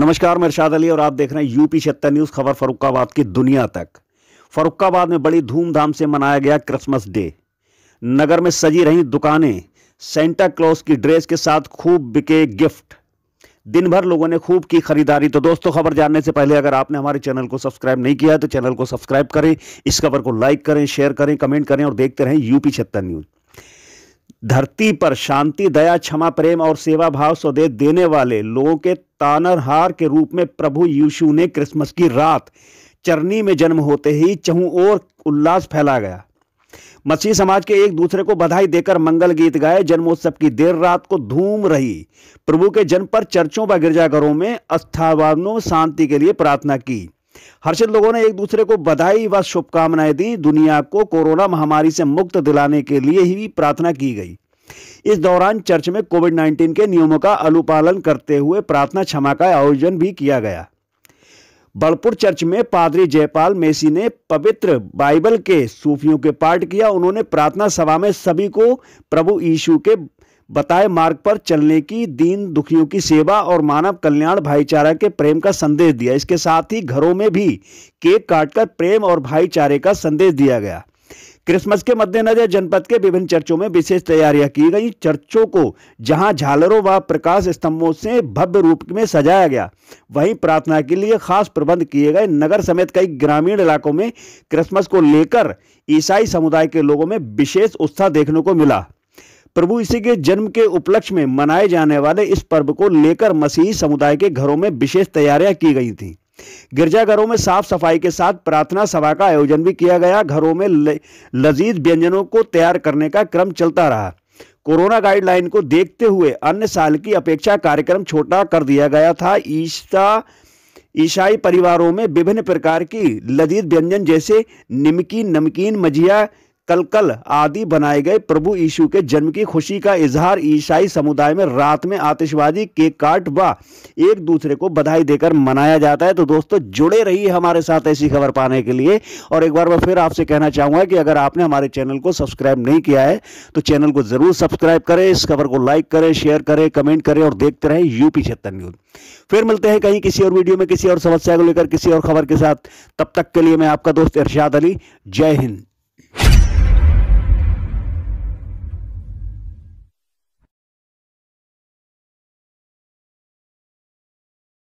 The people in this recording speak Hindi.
नमस्कार मैं इरशाद अली और आप देख रहे हैं यूपी छत्ता न्यूज़ खबर फरुखाबाद की दुनिया तक फरुखाबाद में बड़ी धूमधाम से मनाया गया क्रिसमस डे नगर में सजी रही दुकानें सेंटा क्लॉज की ड्रेस के साथ खूब बिके गिफ्ट दिन भर लोगों ने खूब की खरीदारी तो दोस्तों खबर जानने से पहले अगर आपने हमारे चैनल को सब्सक्राइब नहीं किया है तो चैनल को सब्सक्राइब करें इस खबर को लाइक करें शेयर करें कमेंट करें और देखते रहें यूपी छत्ता न्यूज़ धरती पर शांति दया क्षमा प्रेम और सेवा भाव स्वदेव देने वाले लोगों के तानरहार के रूप में प्रभु यीशु ने क्रिसमस की रात चरनी में जन्म होते ही चहू और उल्लास फैला गया मसीह समाज के एक दूसरे को बधाई देकर मंगल गीत गाए जन्मोत्सव की देर रात को धूम रही प्रभु के जन्म पर चर्चों व गिरजाघरों में आस्थावानों शांति के लिए प्रार्थना की हर्षित लोगों ने एक दूसरे को बधाई व शुभकामनाएं दी दुनिया को कोरोना महामारी से मुक्त दिलाने के लिए ही प्रार्थना की गई इस दौरान चर्च में कोविड 19 के नियमों का अनुपालन करते हुए प्रार्थना क्षमा का आयोजन भी किया गया बड़पुर चर्च में पादरी जयपाल मेसी ने पवित्र बाइबल के सूफियों के पाठ किया उन्होंने प्रार्थना सभा में सभी को प्रभु यीशु के बताए मार्ग पर चलने की दीन दुखियों की सेवा और मानव कल्याण भाईचारा के प्रेम का संदेश दिया इसके साथ ही घरों में भी केक काटकर प्रेम और भाईचारे का संदेश दिया गया क्रिसमस के मद्देनजर जनपद के विभिन्न चर्चों में विशेष तैयारियां की गई चर्चों को जहां झालरों व प्रकाश स्तंभों से भव्य रूप में सजाया गया वहीं प्रार्थना के लिए खास प्रबंध किए गए नगर समेत कई ग्रामीण इलाकों में क्रिसमस को लेकर ईसाई समुदाय के लोगों में विशेष उत्साह देखने को मिला प्रभु ईसी के जन्म के उपलक्ष में मनाए जाने वाले इस पर्व को लेकर मसीही समुदाय के घरों में विशेष तैयारियां की गई थी गिरजाघरों में साफ सफाई के साथ प्रार्थना सभा का आयोजन भी किया गया घरों में लजीज व्यंजनों को तैयार करने का क्रम चलता रहा कोरोना गाइडलाइन को देखते हुए अन्य साल की अपेक्षा कार्यक्रम छोटा कर दिया गया था ईस्टा ईसाई परिवारों में विभिन्न प्रकार की लजीज व्यंजन जैसे निमकीन नमकीन मजिया कलकल आदि बनाए गए प्रभु यीशु के जन्म की खुशी का इजहार ईसाई समुदाय में रात में आतिशबाजी केक काट व एक दूसरे को बधाई देकर मनाया जाता है तो दोस्तों जुड़े रहिए हमारे साथ ऐसी खबर पाने के लिए और एक बार मैं फिर आपसे कहना चाहूँगा कि अगर आपने हमारे चैनल को सब्सक्राइब नहीं किया है तो चैनल को ज़रूर सब्सक्राइब करें इस खबर को लाइक करें शेयर करें कमेंट करें और देखते रहें यूपी छत्तर न्यूज़ फिर मिलते हैं कहीं किसी और वीडियो में किसी और समस्या को लेकर किसी और खबर के साथ तब तक के लिए मैं आपका दोस्त इर्शाद अली जय हिंद